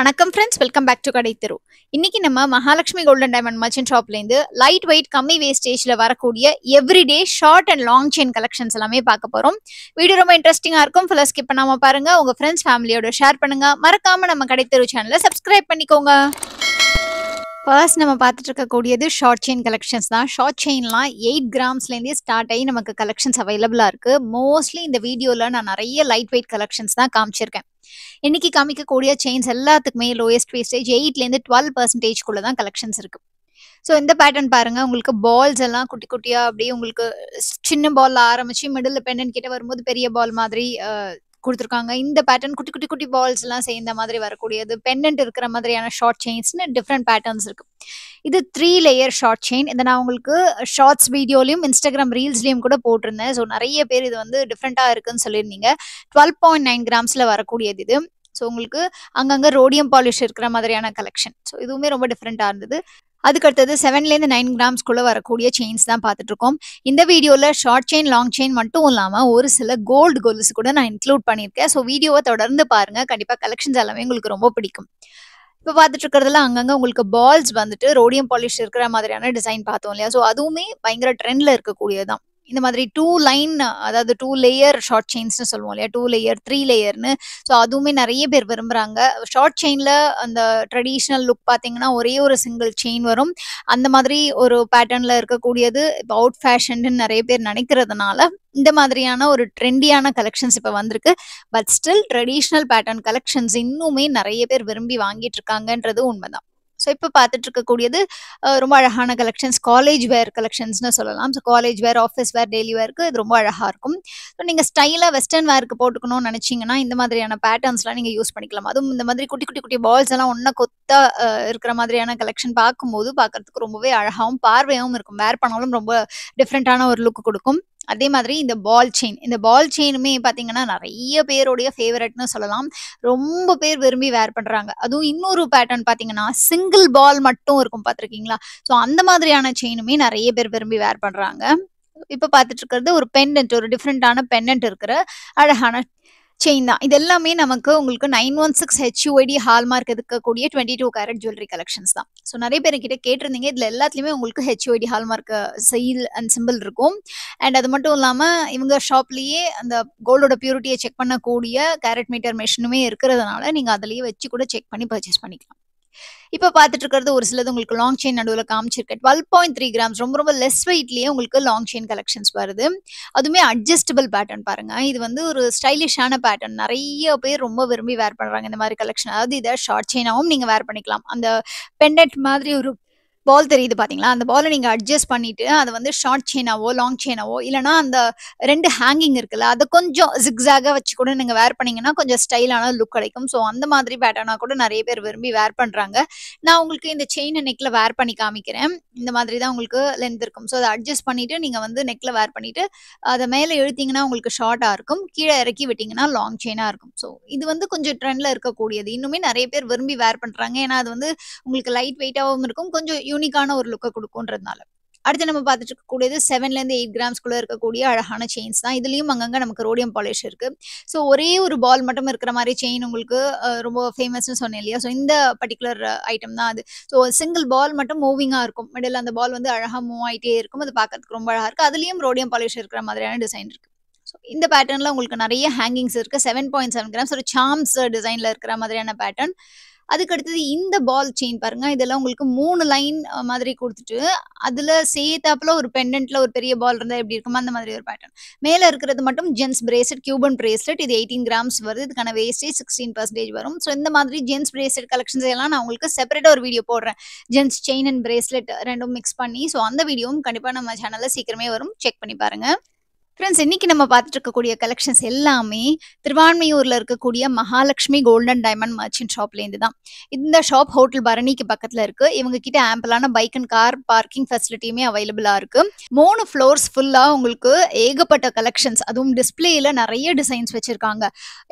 வணக்கம் friends welcome back to கடை தெரு இன்னைக்கு நம்ம மகாலட்சுமி கோல்டன் டைமண்ட் மர்ச்சன்ட் ஷாப்லேருந்து லைட் வெயிட் கம்மி வேஸ்டேஜில் வரக்கூடிய everyday short and long chain collections எல்லாமே பார்க்க போகிறோம் வீடியோ ரொம்ப இன்ட்ரெஸ்டிங்காக இருக்கும் ஃபுல்லாக ஸ்கிப் பண்ணாமல் பாருங்கள் உங்கள் ஃப்ரெண்ட்ஸ் ஃபேமிலியோட ஷேர் பண்ணுங்கள் மறக்காமல் நம்ம கடை தெரு சேனலை சப்ஸ்கிரைப் பண்ணிக்கோங்க ஃபர்ஸ்ட் நம்ம பார்த்துட்டு இருக்கக்கூடியது ஷார்ட் செயின் கலெக்ஷன்ஸ் தான் ஷார்ட் செயின்லாம் எயிட் கிராம்ஸ்லேருந்தே ஸ்டார்ட் ஆகி நமக்கு கலெக்ஷன்ஸ் அவைலபிளாக இருக்குது மோஸ்ட்லி இந்த வீடியோவில் நான் நிறைய லைட் வெயிட் கலெக்ஷன்ஸ் தான் காமிச்சிருக்கேன் இன்னைக்கு காமிக்கக்கூடிய செயின்ஸ் எல்லாத்துக்குமே லோயஸ்ட் வேஸ்டேஜ் எயிட்லேருந்து டுவெல் பர்சன்டேஜ்குள்ள தான் கலெக்ஷன்ஸ் இருக்கு ஸோ இந்த பேட்டர்ன் பாருங்க உங்களுக்கு பால்ஸ் எல்லாம் குட்டி குட்டியா அப்படியே உங்களுக்கு சின்ன பால்ல ஆரம்பிச்சு மிடில் பெண்ணன் கிட்ட வரும்போது பெரிய பால் மாதிரி கொடுத்துருக்காங்க இந்த பேட்டர்ன் குட்டி குட்டி குட்டி பால்ஸ் எல்லாம் சேர்ந்த மாதிரி வரக்கூடியது பெண்டன்ட் இருக்கிற மாதிரியான ஷார்ட் செயின்ஸ்னு டிஃப்ரெண்ட் பேட்டர்ன்ஸ் இருக்கு இது த்ரீ லேயர் ஷார்ட் செயின் இதை நான் உங்களுக்கு ஷார்ட்ஸ் வீடியோலையும் இன்ஸ்டாகிராம் ரீல்ஸ்லையும் கூட போட்டிருந்தேன் ஸோ நிறைய பேர் இது வந்து டிஃப்ரெண்ட்டாக இருக்குன்னு சொல்லியிருந்தீங்க டுவெல் பாயிண்ட் நைன் கிராம்ஸில் வரக்கூடியது இது ஸோ உங்களுக்கு அங்கங்கே ரோடியம் பாலிஷ் இருக்கிற மாதிரியான கலெக்ஷன் ஸோ இதுவுமே ரொம்ப டிஃப்ரெண்ட்டாக இருந்தது அதுக்கடுத்தது செவன்லேருந்து நைன் கிராம்ஸ்குள்ளே வரக்கூடிய செயின்ஸ் தான் பார்த்துட்ருக்கோம் இந்த வீடியோவில் ஷார்ட் செயின் லாங் செயின் மட்டும் இல்லாமல் ஒரு சில கோல்டு கோல்ஸ் கூட நான் இன்க்ளூட் பண்ணியிருக்கேன் ஸோ வீடியோவை தொடர்ந்து பாருங்கள் கண்டிப்பாக கலெக்ஷன்ஸ் எல்லாமே உங்களுக்கு ரொம்ப பிடிக்கும் இப்போ பார்த்துட்டு இருக்கிறதுல அங்கங்கே உங்களுக்கு பால்ஸ் வந்துட்டு ரோடியம் பாலிஷ் இருக்கிற மாதிரியான டிசைன் பார்த்தோம் இல்லையா ஸோ அதுவுமே பயங்கர ட்ரெண்டில் இருக்கக்கூடியதான் இந்த மாதிரி டூ லைன் அதாவது டூ லேயர் ஷார்ட் செயின்ஸ்னு சொல்லுவோம் இல்லையா டூ லேயர் த்ரீ லேயர்னு ஸோ அதுவுமே நிறைய பேர் விரும்புகிறாங்க ஷார்ட் செயின்ல அந்த ட்ரெடிஷ்னல் லுக் பார்த்தீங்கன்னா ஒரே ஒரு சிங்கிள் செயின் வரும் அந்த மாதிரி ஒரு பேட்டர்ன்ல இருக்கக்கூடியது இப்போ அவுட் ஃபேஷன் நிறைய பேர் நினைக்கிறதுனால இந்த மாதிரியான ஒரு ட்ரெண்டியான கலெக்ஷன்ஸ் இப்போ வந்திருக்கு but still traditional pattern collections இன்னுமே நிறைய பேர் விரும்பி வாங்கிட்டு இருக்காங்கன்றது உண்மைதான் ஸோ இப்போ பார்த்துட்டு இருக்கக்கூடியது ரொம்ப அழகான கலெக்ஷன்ஸ் காலேஜ் வேர் கலெக்ஷன்ஸ்னு சொல்லலாம் so college wear office wear daily வேருக்கு இது ரொம்ப அழகாக இருக்கும் ஸோ நீங்கள் ஸ்டைலாக வெஸ்டர்ன் வேருக்கு போட்டுக்கணும்னு நினச்சிங்கன்னா இந்த மாதிரியான பேட்டர்ன்ஸ்லாம் நீங்கள் யூஸ் பண்ணிக்கலாம் அதுவும் இந்த மாதிரி குட்டி குட்டி குட்டி பால்ஸ் எல்லாம் ஒன்றா கொத்தா இருக்கிற மாதிரியான கலெக்ஷன் பார்க்கும்போது பார்க்குறதுக்கு ரொம்பவே அழகாகவும் பார்வையாகவும் இருக்கும் வேர் பண்ணாலும் ரொம்ப டிஃப்ரெண்ட்டான ஒரு லுக் கொடுக்கும் அதே மாதிரி இந்த பால் செயின் இந்த பால் செயினுமே பார்த்தீங்கன்னா நிறைய பேருடைய ஃபேவரட்னு சொல்லலாம் ரொம்ப பேர் விரும்பி வேர் பண்ணுறாங்க அதுவும் இன்னொரு பேட்டர்ன் பார்த்தீங்கன்னா சிங்கிள் பால் மட்டும் இருக்கும் பார்த்துருக்கீங்களா ஸோ அந்த மாதிரியான செயினுமே நிறைய பேர் விரும்பி வேர் பண்ணுறாங்க இப்போ பார்த்துட்டு இருக்கிறது ஒரு பெண்டன்ட் ஒரு டிஃப்ரெண்ட்டான பெண்டன்ட் இருக்கிற அழகான செயின் தான் இது எல்லாமே நமக்கு உங்களுக்கு nine one six HUID hallmark இருக்கக்கூடிய twenty two carat jewellery collections தான் ஸோ நிறைய பேர் கிட்ட கேட்டிருந்தீங்க இதில் எல்லாத்துலேயுமே உங்களுக்கு ஹெச்யூஐடி ஹால்மார்க் செயல் அண்ட் சிம்பிள் இருக்கும் அண்ட் அது மட்டும் இல்லாமல் இவங்க ஷாப்லேயே அந்த கோல்டோட பியூரிட்டியை செக் பண்ணக்கூடிய கேரட் மீட்டர் மிஷினுமே இருக்கிறதுனால நீங்கள் அதுலேயே வச்சு கூட செக் பண்ணி பர்ச்சேஸ் பண்ணிக்கலாம் இப்ப பாத்துட்டு இருக்கிறது ஒரு சிலது உங்களுக்கு லாங் செயின் நடுவில் காமிச்சிருக்கேன் டுவெல் பாயிண்ட் த்ரீ கிராம்ஸ் ரொம்ப ரொம்ப லெஸ் வெயிட்லயே உங்களுக்கு லாங் செயின் கலெக்ஷன்ஸ் வருது அதுவுமே அட்ஜஸ்டபிள் பேட்டர்ன் பாருங்க இது வந்து ஒரு ஸ்டைலிஷான பேட்டர்ன் நிறைய பேர் ரொம்ப விரும்பி வேர் பண்றாங்க இந்த மாதிரி கலெக்ஷன் அதாவது இதை ஷார்ட் செயினாகவும் நீங்க வேர் பண்ணிக்கலாம் அந்த பெண்டட் மாதிரி ஒரு பால் தெரியுது பார்த்தீங்களா அந்த பாலை நீங்கள் அட்ஜஸ்ட் பண்ணிட்டு அதை வந்து ஷார்ட் செயினாவோ லாங் செயினாவோ இல்லைனா அந்த ரெண்டு ஹேங்கிங் இருக்குல்ல அதை கொஞ்சம் ஜிக்ஸாக வச்சு கூட நீங்கள் வேர் பண்ணீங்கன்னா கொஞ்சம் ஸ்டைலான லுக் கிடைக்கும் ஸோ அந்த மாதிரி பேட்டர்னாக கூட நிறைய பேர் விரும்பி வேர் பண்ணுறாங்க நான் உங்களுக்கு இந்த செயினை நெக்கில் வேர் பண்ணி காமிக்கிறேன் இந்த மாதிரி தான் உங்களுக்கு லென்த் இருக்கும் ஸோ அதை அட்ஜஸ்ட் பண்ணிவிட்டு நீங்கள் வந்து நெக்கில் வேர் பண்ணிவிட்டு அதை மேலே எழுத்திங்கன்னா உங்களுக்கு ஷார்ட்டாக இருக்கும் கீழே இறக்கி விட்டிங்கன்னா லாங் செயினாக இருக்கும் ஸோ இது வந்து கொஞ்சம் ட்ரெண்டில் இருக்கக்கூடியது இன்னுமே நிறைய பேர் விரும்பி வேர் பண்ணுறாங்க ஏன்னா அது வந்து உங்களுக்கு லைட் வெயிட்டாகவும் இருக்கும் கொஞ்சம் யூனிக்கான ஒரு லுக்கை கொடுக்கும்ன்றதுனால அடுத்து நம்ம பார்த்துட்டு இருக்கக்கூடியது செவன்ல இருந்து எயிட் கிராம்ஸ் குள்ள இருக்கக்கூடிய அழகான செயின்ஸ் தான் இதுலயும் அங்கங்க நமக்கு ரோடியம் பாலிஷ் இருக்கு ஸோ ஒரே ஒரு பால் மட்டும் இருக்கிற மாதிரி செயின் உங்களுக்கு ரொம்ப ஃபேமஸ்னு சொன்னேன் இல்லையா ஸோ இந்த பர்டிகுலர் ஐட்டம் தான் அது ஸோ சிங்கிள் பால் மட்டும் மூவிங்காக இருக்கும் மிடில் அந்த பால் வந்து அழகாக மூவ் ஆகிட்டே இருக்கும் அது பார்க்கறதுக்கு ரொம்ப அழகாக இருக்கு அதுலயும் ரோடியம் பாலிஷ் இருக்கிற மாதிரியான டிசைன் இருக்கு ஸோ இந்த பேட்டர்ன்ல உங்களுக்கு நிறைய ஹேங்கிங்ஸ் இருக்கு செவன் பாயிண்ட் செவன் கிராம்ஸ் ஒரு சாம்ஸ் டிசைன்ல இருக்கிற மாதிரியான பேட்டர்ன் அதுக்கு அடுத்தது இந்த பால் செயின் பாருங்க இதெல்லாம் உங்களுக்கு மூணு லைன் மாதிரி கொடுத்துட்டு அதுல சேத்தாப்புல ஒரு பெண்டன்ட்ல ஒரு பெரிய பால் இருந்தால் எப்படி இருக்குமோ அந்த மாதிரி ஒரு பேட்டர்ன் மேல இருக்கிறது மட்டும் ஜென்ஸ் பிரேஸ்லெட் கியூபன் பிரேஸ்லெட் இது எயிட்டீன் கிராம்ஸ் வருது இதுக்கான வேஸ்டேஜ் சிக்ஸ்டீன் பர்சன்டேஜ் வரும் ஸோ இந்த மாதிரி ஜென்ஸ் பிரேஸ்லெட் கலெக்ஷன்ஸ் எல்லாம் நான் உங்களுக்கு செப்பரேட்டா ஒரு வீடியோ போடுறேன் ஜென்ஸ் செயின் அண்ட் பிரேஸ்லெட் ரெண்டும் மிக்ஸ் பண்ணி ஸோ அந்த வீடியோவும் கண்டிப்பா நம்ம சேனல்ல சீக்கிரமே வரும் செக் பண்ணி பாருங்க ஃப்ரெண்ட்ஸ் இன்னைக்கு நம்ம பார்த்துட்டு இருக்கக்கூடிய கலெக்ஷன்ஸ் எல்லாமே திருவான்மையூர்ல இருக்கக்கூடிய மகாலட்சுமி கோல்டன் டைமண்ட் மர்ச்சன்ட் ஷாப்லேருந்து தான் இந்த ஷாப் ஹோட்டல் பரணிக்கு பக்கத்துல இருக்கு இவங்க கிட்ட ஆம்பிளான பைக் அண்ட் கார் பார்க்கிங் ஃபெசிலிட்டியுமே அவைலபிளா இருக்கு மூணு ஃப்ளோர்ஸ் ஃபுல்லா உங்களுக்கு ஏகப்பட்ட கலெக்ஷன்ஸ் அதுவும் டிஸ்பிளேல நிறைய டிசைன்ஸ் வச்சிருக்காங்க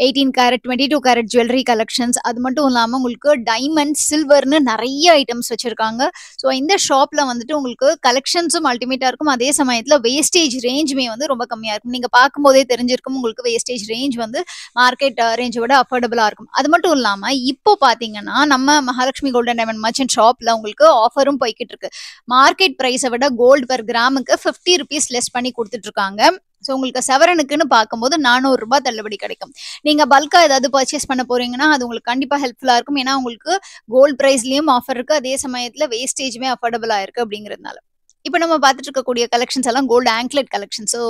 eighteen carat twenty two carat jewellery collections அது மட்டும் இல்லாம உங்களுக்கு டைமண்ட் சில்வர்னு நிறைய ஐட்டம்ஸ் வச்சிருக்காங்க ஸோ இந்த ஷாப்ல வந்துட்டு உங்களுக்கு கலெக்ஷன்ஸும் அல்டிமேட்டா இருக்கும் அதே சமயத்துல வேஸ்டேஜ் ரேஞ்சுமே வந்து ரொம்ப கம்மியா இருக்கும் நீங்க பாக்கும்போதே தெரிஞ்சிருக்கும் உங்களுக்கு வேஸ்டேஜ் ரேஞ்ச் வந்து மார்க்கெட் ரேஞ்ச் விட அஃபோர்டபுளாக இருக்கும் அது மட்டும் இல்லாம இப்போ பார்த்தீங்கன்னா நம்ம மகாலட்சுமி கோல்டன் டைமண்ட் மர்ச்சன் ஷாப்ல உங்களுக்கு ஆஃபரும் போய்கிட்டு இருக்கு மார்க்கெட் பிரைஸை விட கோல்டு பர் கிராமுக்கு ஃபிஃப்டி ருபீஸ் லெஸ் பண்ணி கொடுத்துட்ருக்காங்க ஸோ உங்களுக்கு செவரனுக்குன்னு பார்க்கும்போது நானூறு ரூபாய் தள்ளுபடி கிடைக்கும் நீங்க பல்கா ஏதாவது பர்ச்சேஸ் பண்ண போறீங்கன்னா அது உங்களுக்கு கண்டிப்பா ஹெல்ப்ஃபுல்லா இருக்கும் ஏன்னா உங்களுக்கு கோல்டு ப்ரைஸ்லயும் ஆஃபர் இருக்கு அதே சமயத்துல வேஸ்டேஜுமே அஃபோர்டபுளா இருக்கு அப்படிங்கிறதுனால இப்போ நம்ம பார்த்துட்டு இருக்கக்கூடிய கலெக்ஷன்ஸ் எல்லாம் gold anklet collection so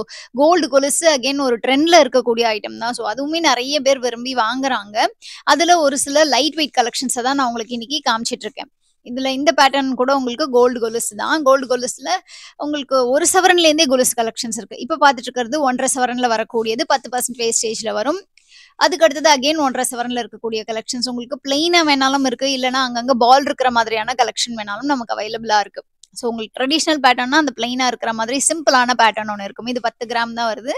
gold கொலுசு அகெயின் ஒரு ட்ரெண்ட்ல இருக்கக்கூடிய ஐட்டம் தான் ஸோ அதுவுமே நிறைய பேர் விரும்பி வாங்குறாங்க அதில் ஒரு சில லைட் வெயிட் கலெக்ஷன்ஸை தான் நான் உங்களுக்கு இன்னைக்கு காமிச்சிட்டு இருக்கேன் இதுல இந்த பேட்டர்ன் கூட உங்களுக்கு கோல்டு கொலுசு தான் கோல்டு கொலுசுல உங்களுக்கு ஒரு சவரன்லேருந்தே கொலுசு கலெக்ஷன்ஸ் இருக்கு இப்போ பாத்துட்டு இருக்கிறது ஒன்றரை சவரன்ல வரக்கூடியது பத்து பர்சன்ட் வேஸ்டேஜ்ல வரும் அதுக்கு அடுத்தது அகெயின் ஒன்றரை சவரன்ல இருக்கக்கூடிய கலெக்ஷன்ஸ் உங்களுக்கு பிளெயினாக வேணாலும் இருக்கு இல்லைன்னா அங்கங்க பால் இருக்கிற மாதிரியான கலெக்ஷன் வேணாலும் நமக்கு அவைலபிளா இருக்கு ஸோ உங்களுக்கு ட்ரெடிஷ்னல் பேட்டர்னா அந்த பிளைனாக இருக்கிற மாதிரி சிம்பிளான பேட்டர்ன் ஒன்று இருக்கும் இது பத்து கிராம் தான் வருது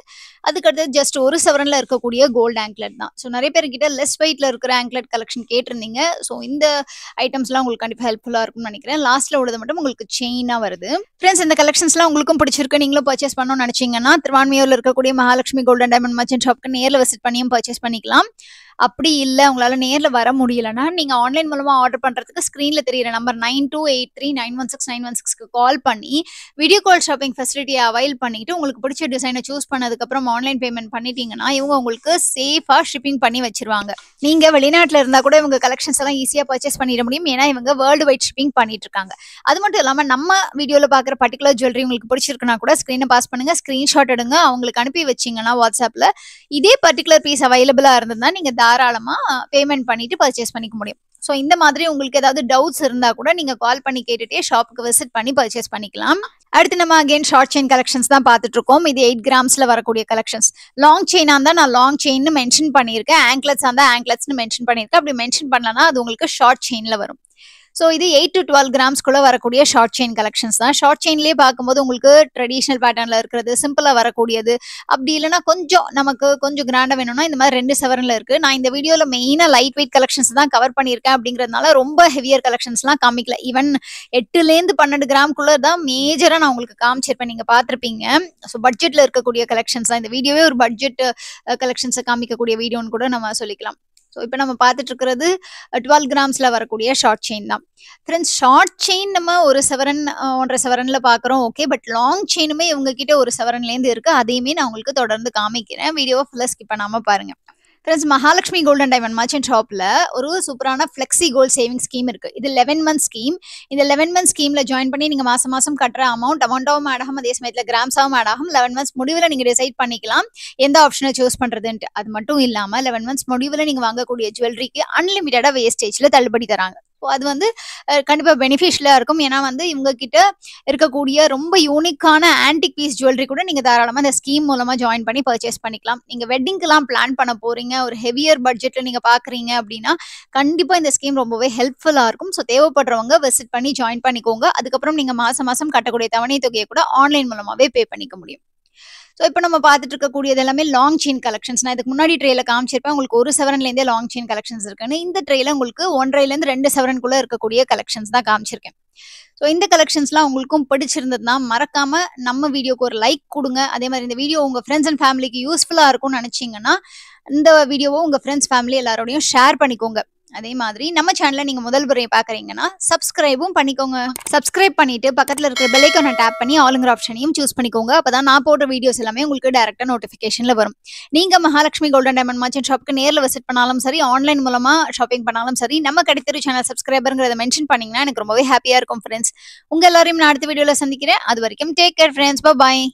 அதுக்கடுத்து ஜஸ்ட் ஒரு செவரனில் இருக்கக்கூடிய கோல்டு ஆங்க்லெட் தான் ஸோ நிறைய பேர்கிட்ட லெஸ் வெயிட்டில் இருக்கிற ஆங்க்லெட் கலெக்ஷன் கேட்டிருந்தீங்க ஸோ இந்த ஐட்டம்ஸ்லாம் உங்களுக்கு கண்டிப்பாக ஹெல்ப்ஃபுல்லாக இருக்கும்னு நினைக்கிறேன் லாஸ்ட்டில் உள்ளது மட்டும் உங்களுக்கு செயினாக வருது ஃப்ரெண்ட்ஸ் இந்த கலெக்ஷன்ஸ்லாம் உங்களுக்கும் பிடிச்சிருக்கு நீங்களும் பர்ச்சேஸ் பண்ணணும்னு நினச்சிங்கன்னா திருவான்மையூரில் இருக்கக்கூடிய மகாலட்சுமி கோல்டன் டைமண்ட் மர்ச்சன்ட் ஷாப்க்கு நேரில் விசிட் பண்ணியும் பர்ச்சேஸ் பண்ணிக்கலாம் அப்படி இல்லை உங்களால் நேரில் வர முடியலன்னா நீங்கள் ஆன்லைன் மூலமாக ஆர்டர் பண்ணுறதுக்கு ஸ்க்ரீனில் தெரியிற number nine two eight three nine one six nine one சிக்ஸ்க்கு கால் பண்ணி வீடியோ கால் ஷாப்பிங் ஃபெசிலிட்டியை அவைல் பண்ணிட்டு உங்களுக்கு பிடிச்ச டிசைனை சூஸ் பண்ணதுக்கப்புறம் ஆன்லைன் பேமெண்ட் பண்ணிட்டீங்கன்னா இவங்க உங்களுக்கு சேஃபாக ஷிப்பிங் பண்ணி வச்சிருவாங்க நீங்கள் வெளிநாட்டில் இருந்தால் கூட இவங்க கலெக்ஷன்ஸ் எல்லாம் ஈஸியாக பர்ச்சேஸ் பண்ணிட முடியும் ஏன்னா இவங்க வேர்ல்டு வைட் ஷிப்பிங் பண்ணிட்டு இருக்காங்க அது மட்டும் இல்லாமல் நம்ம வீடியோவில் பார்க்குற பர்டிகுலர் ஜுவல்லரி உங்களுக்கு பிடிச்சிருக்குனா கூட ஸ்க்ரீனை பாஸ் பண்ணுங்கள் ஸ்க்ரீன்ஷாட் எடுங்க அவங்களுக்கு அனுப்பி வச்சிங்கன்னா வாட்ஸ்அப்பில் இதே பர்டிகுலர் பீஸ் அவைலபிளாக இருந்ததுன்னா நீங்கள் தாராளமா பேமெண்ட் பண்ணிட்டு பர்ச்சேஸ் பண்ணிக்க முடியும் ஸோ இந்த மாதிரி உங்களுக்கு ஏதாவது டவுட்ஸ் இருந்தா கூட நீங்க கால் பண்ணி கேட்டுட்டே ஷாப்புக்கு விசிட் பண்ணி பர்ச்சேஸ் பண்ணிக்கலாம் அடுத்து நம்ம அகெயின் ஷார்ட் செயின் கலெக்ஷன்ஸ் தான் பார்த்துட்டு இருக்கோம் இது எயிட் கிராம்ஸ்ல வரக்கூடிய கலெக்ஷன்ஸ் லாங் செயினா இருந்தா நான் லாங் செயின்னு மென்ஷன் பண்ணியிருக்கேன் ஆங்க்லெட்ஸாக தான் ஆங்க்லெட்ஸ்னு மென்ஷன் பண்ணியிருக்கேன் அப்படி மென்ஷன் பண்ணலன்னா அது உங்களுக்கு ஷார்ட் செயின்ல வரும் ஸோ இது எயிட் டு டுவெல் கிராம்ஸ்குள்ள வரக்கூடிய ஷார்ட் செயின் கலெக்ஷன்ஸ் தான் ஷார்ட் செயின்லேயே பார்க்கும்போது உங்களுக்கு ட்ரெடிஷ்னல் பேட்டர்னில் இருக்கிறது சிம்பிளாக வரக்கூடியது அப்படி இல்லைனா கொஞ்சம் நமக்கு கொஞ்சம் கிராண்டாக வேணும்னா இந்த மாதிரி ரெண்டு செவன்ல இருக்குது நான் இந்த வீடியோவில் மெயினாக லைட் வெயிட் கலெக்ஷன்ஸ் தான் கவர் பண்ணியிருக்கேன் அப்படிங்கிறதுனால ரொம்ப ஹெவியர் கலெக்ஷன்ஸ்லாம் காமிக்கல ஈவன் எட்டுலேருந்து பன்னெண்டு கிராம்குள்ளே தான் மேஜராக நான் உங்களுக்கு காமிச்சிருப்பேன் நீங்கள் பார்த்துருப்பீங்க ஸோ பட்ஜெட்டில் இருக்கக்கூடிய கலெக்ஷன்ஸ் தான் இந்த வீடியோவே ஒரு பட்ஜெட் கலெக்ஷன்ஸை காமிக்கக்கூடிய வீடியோன்னு கூட நம்ம சொல்லிக்கலாம் ஸோ இப்போ நம்ம பார்த்துட்டு இருக்கிறது டுவெல் கிராம்ஸில் வரக்கூடிய ஷார்ட் செயின் தான் ஃப்ரெண்ட்ஸ் ஷார்ட் செயின் நம்ம ஒரு செவரன் ஒன்றரை செவரனில் பார்க்குறோம் ஓகே பட் லாங் செயினுமே இவங்க கிட்ட ஒரு செவரன்லேருந்து இருக்குது அதையுமே நான் உங்களுக்கு தொடர்ந்து காமிக்கிறேன் வீடியோவை ஃபுல்லாக ஸ்கிப் பண்ணாமல் பாருங்கள் friends Mahalakshmi golden and diamond merchant ஷாப்பில் ஒரு சூப்பரான ஃப்ளெக்ஸி கோல்ட் சேவிங் ஸ்கீம் இருக்குது இது லெவன் மந்த் ஸ்கீம் இந்த லெவன் மந்த் ஸ்கீமில் ஜாயின் பண்ணி நீங்கள் மாதம் மாதம் கட்டுற அமௌண்ட் அமௌண்ட்டாகவும் ஆடாகும் அதே சமயத்தில் கிராம்ஸாகவும் ஆடாகும் லெவன் மந்த்ஸ் முடிவில் நீங்கள் டிசைட் பண்ணிக்கலாம் எந்த ஆப்ஷனை சூஸ் பண்ணுறதுன்ட்டு அது மட்டும் இல்லாமல் லெவன் மந்த்ஸ் முடிவில் நீங்கள் வாங்கக்கூடிய ஜுவல்லரிக்கு அன்லிமிட்டடாக வேஸ்டேஜில் தள்ளுபடி தராங்க அது வந்து கண்டிப்பாக பெனிஃபிஷியலாக இருக்கும் ஏன்னா வந்து இவங்க கிட்ட இருக்கக்கூடிய ரொம்ப யூனிக்கான ஆன்டிக் பீஸ் ஜுவல்லரி கூட நீங்கள் தாராளமாக இந்த ஸ்கீம் மூலமாக ஜாயின் பண்ணி பர்ச்சேஸ் பண்ணிக்கலாம் நீங்கள் வெட்டிங்க்கெலாம் பிளான் பண்ண போகிறீங்க ஒரு ஹெவியர் பட்ஜெட்டில் நீங்கள் பார்க்குறீங்க அப்படின்னா கண்டிப்பாக இந்த ஸ்கீம் ரொம்பவே ஹெல்ப்ஃபுல்லாக இருக்கும் ஸோ தேவைப்படுறவங்க விசிட் பண்ணி ஜாயின் பண்ணிக்கோங்க அதுக்கப்புறம் நீங்கள் மாதம் மாதம் கட்டக்கூடிய தவணை தொகையை கூட ஆன்லைன் மூலமாகவே பே பண்ணிக்க முடியும் ஸோ இப்போ நம்ம பார்த்துட்டு இருக்கக்கூடியது எல்லாமே லாங் செயின் கலெக்ஷன்ஸ் நான் இதுக்கு முன்னாடி ட்ரேல காமிச்சிருப்பேன் உங்களுக்கு ஒரு செவரன்லேருந்தே லாங் செயின் கலெக்ஷன்ஸ் இருக்குன்னு இந்த ட்ரேல உங்களுக்கு ஒன்றரைலேருந்து ரெண்டு செவரனுக்குள்ளே இருக்கக்கூடிய கலெக்ஷன்ஸ் தான் காமிச்சிருக்கேன் ஸோ இந்த கலெக்ஷன்ஸ்லாம் உங்களுக்கும் பிடிச்சிருந்ததுன்னா மறக்காம நம்ம வீடியோக்கு ஒரு லைக் கொடுங்க அதே மாதிரி இந்த வீடியோ உங்கள் ஃப்ரெண்ட்ஸ் அண்ட் ஃபேமிலிக்கு யூஸ்ஃபுல்லாக இருக்கும்னு நினச்சிங்கன்னா இந்த வீடியோவை உங்கள் ஃப்ரெண்ட்ஸ் ஃபேமிலி எல்லாரோடையும் ஷேர் பண்ணிக்கோங்க அதே மாதிரி நம்ம சேனலை நீங்கள் முதல் முறை பாக்குறீங்கன்னா சப்ஸ்கிரைபும் பண்ணிக்கோங்க சப்ஸ்கிரைப் பண்ணிட்டு பக்கத்தில் இருக்கிற பெலைக்கான டேப் பண்ணி ஆளுங்கிற ஆப்ஷனையும் சூஸ் பண்ணிக்கோங்க அப்போ தான் நான் போடுற வீடியோஸ் எல்லாமே உங்களுக்கு டேரெக்டாக நோட்டிஃபிகேஷனில் வரும் நீங்கள் மகாலட்சுமி கோல்டன் டைமண்ட் மர்ச்சன்ட் ஷாப்க்கு நேரில் விசிட் பண்ணாலும் சரி ஆன்லைன் மூலமாக ஷாப்பிங் பண்ணாலும் சரி நம்ம கடித்தரு சேனல் சப்ஸ்கிரைபருங்கிறத மென்ஷன் பண்ணீங்கன்னா எனக்கு ரொம்பவே ஹாப்பியாக இருக்கும் ஃப்ரெண்ட்ஸ் உங்கள் எல்லாரையும் நான் அடுத்த வீடியோவில் சந்திக்கிறேன் அது வரைக்கும் டேக் கேர் ஃப்ரெண்ட்ஸ் பாய்